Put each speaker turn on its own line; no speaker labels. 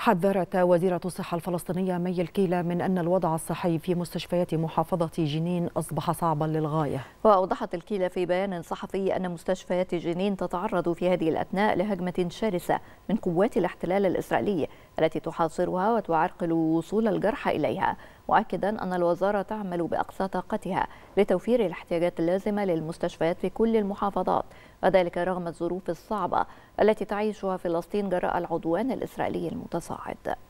حذرت وزيرة الصحة الفلسطينية مي الكيلة من أن الوضع الصحي في مستشفيات محافظة جنين أصبح صعبا للغاية
وأوضحت الكيلة في بيان صحفي أن مستشفيات جنين تتعرض في هذه الأثناء لهجمة شرسة من قوات الاحتلال الإسرائيلي التي تحاصرها وتعرقل وصول الجرحى إليها مؤكدا أن الوزارة تعمل بأقصى طاقتها لتوفير الاحتياجات اللازمة للمستشفيات في كل المحافظات وذلك رغم الظروف الصعبة التي تعيشها فلسطين جراء العدوان الإسرائيلي المتصاعد